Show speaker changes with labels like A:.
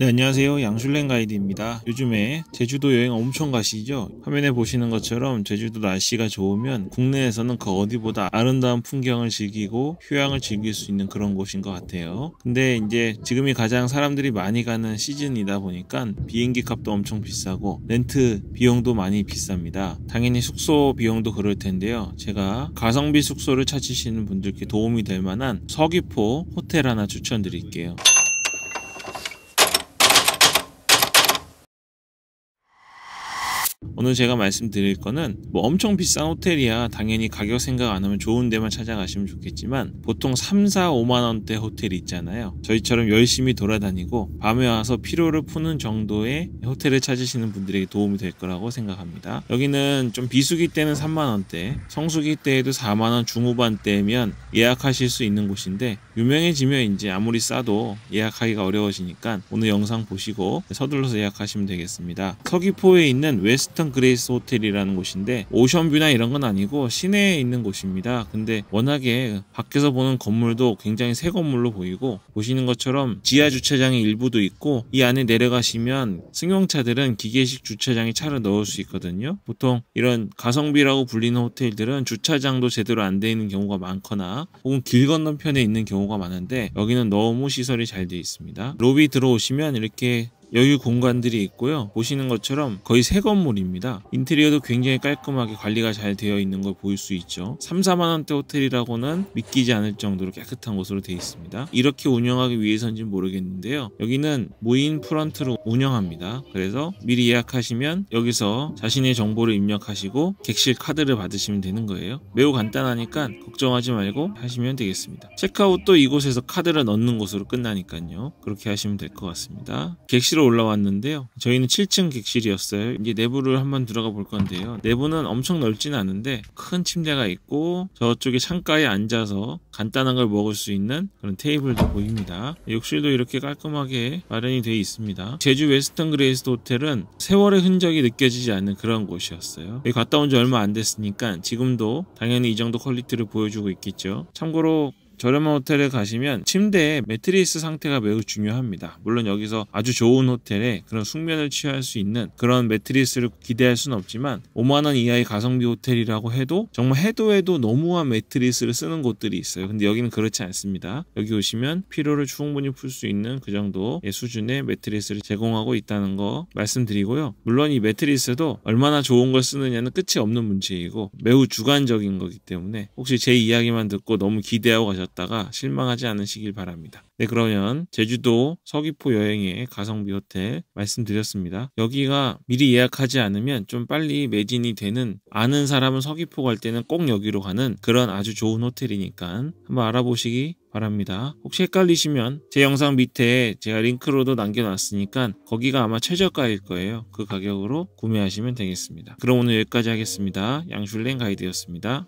A: 네 안녕하세요 양슐랭 가이드입니다 요즘에 제주도 여행 엄청 가시죠 화면에 보시는 것처럼 제주도 날씨가 좋으면 국내에서는 그 어디보다 아름다운 풍경을 즐기고 휴양을 즐길 수 있는 그런 곳인 것 같아요 근데 이제 지금이 가장 사람들이 많이 가는 시즌이다 보니까 비행기 값도 엄청 비싸고 렌트 비용도 많이 비쌉니다 당연히 숙소 비용도 그럴 텐데요 제가 가성비 숙소를 찾으시는 분들께 도움이 될 만한 서귀포 호텔 하나 추천드릴게요 오늘 제가 말씀드릴 거는 뭐 엄청 비싼 호텔이야 당연히 가격 생각 안 하면 좋은 데만 찾아가시면 좋겠지만 보통 3, 4, 5만 원대 호텔 있잖아요. 저희처럼 열심히 돌아다니고 밤에 와서 피로를 푸는 정도의 호텔을 찾으시는 분들에게 도움이 될 거라고 생각합니다. 여기는 좀 비수기 때는 3만 원대, 성수기 때에도 4만 원 중후반대면 예약하실 수 있는 곳인데 유명해지면 이제 아무리 싸도 예약하기가 어려워지니까 오늘 영상 보시고 서둘러서 예약하시면 되겠습니다. 서귀포에 있는 웨스턴 그레이스 호텔이라는 곳인데 오션뷰나 이런 건 아니고 시내에 있는 곳입니다. 근데 워낙에 밖에서 보는 건물도 굉장히 새 건물로 보이고 보시는 것처럼 지하 주차장이 일부도 있고 이 안에 내려가시면 승용차들은 기계식 주차장에 차를 넣을 수 있거든요. 보통 이런 가성비라고 불리는 호텔들은 주차장도 제대로 안 돼 있는 경우가 많거나 혹은 길 건너편에 있는 경우가 경우가 많은데 여기는 너무 시설이 잘 되어 있습니다. 로비 들어오시면 이렇게 여유 공간들이 있고요. 보시는 것처럼 거의 새 건물입니다. 인테리어도 굉장히 깔끔하게 관리가 잘 되어 있는 걸 보일 수 있죠. 3, 4만원대 호텔이라고는 믿기지 않을 정도로 깨끗한 곳으로 되어 있습니다. 이렇게 운영하기 위해서인지 모르겠는데요. 여기는 무인 프런트로 운영합니다. 그래서 미리 예약하시면 여기서 자신의 정보를 입력하시고 객실 카드를 받으시면 되는 거예요. 매우 간단하니까 걱정하지 말고 하시면 되겠습니다. 체크아웃도 이곳에서 카드를 넣는 곳으로 끝나니까요. 그렇게 하시면 될 것 같습니다. 객실 객실로 올라왔는데요. 저희는 7층 객실이었어요. 이제 내부를 한번 들어가 볼 건데요. 내부는 엄청 넓진 않은데 큰 침대가 있고 저쪽에 창가에 앉아서 간단한 걸 먹을 수 있는 그런 테이블도 보입니다. 욕실도 이렇게 깔끔하게 마련이 되어 있습니다. 제주 웨스턴 그레이스 호텔은 세월의 흔적이 느껴지지 않는 그런 곳이었어요. 여기 갔다 온 지 얼마 안 됐으니까 지금도 당연히 이 정도 퀄리티를 보여주고 있겠죠. 참고로 저렴한 호텔에 가시면 침대의 매트리스 상태가 매우 중요합니다. 물론 여기서 아주 좋은 호텔에 그런 숙면을 취할 수 있는 그런 매트리스를 기대할 수는 없지만 5만원 이하의 가성비 호텔이라고 해도 정말 해도 해도 너무한 매트리스를 쓰는 곳들이 있어요. 근데 여기는 그렇지 않습니다. 여기 오시면 피로를 충분히 풀 수 있는 그 정도의 수준의 매트리스를 제공하고 있다는 거 말씀드리고요. 물론 이 매트리스도 얼마나 좋은 걸 쓰느냐는 끝이 없는 문제이고 매우 주관적인 거기 때문에 혹시 제 이야기만 듣고 너무 기대하고 가셨다 하셨다가 실망하지 않으시길 바랍니다. 네 그러면 제주도 서귀포 여행의 가성비 호텔 말씀드렸습니다. 여기가 미리 예약하지 않으면 좀 빨리 매진이 되는 아는 사람은 서귀포 갈 때는 꼭 여기로 가는 그런 아주 좋은 호텔이니까 한번 알아보시기 바랍니다. 혹시 헷갈리시면 제 영상 밑에 제가 링크로도 남겨놨으니까 거기가 아마 최저가일 거예요. 그 가격으로 구매하시면 되겠습니다. 그럼 오늘 여기까지 하겠습니다. 양슐랭 가이드였습니다.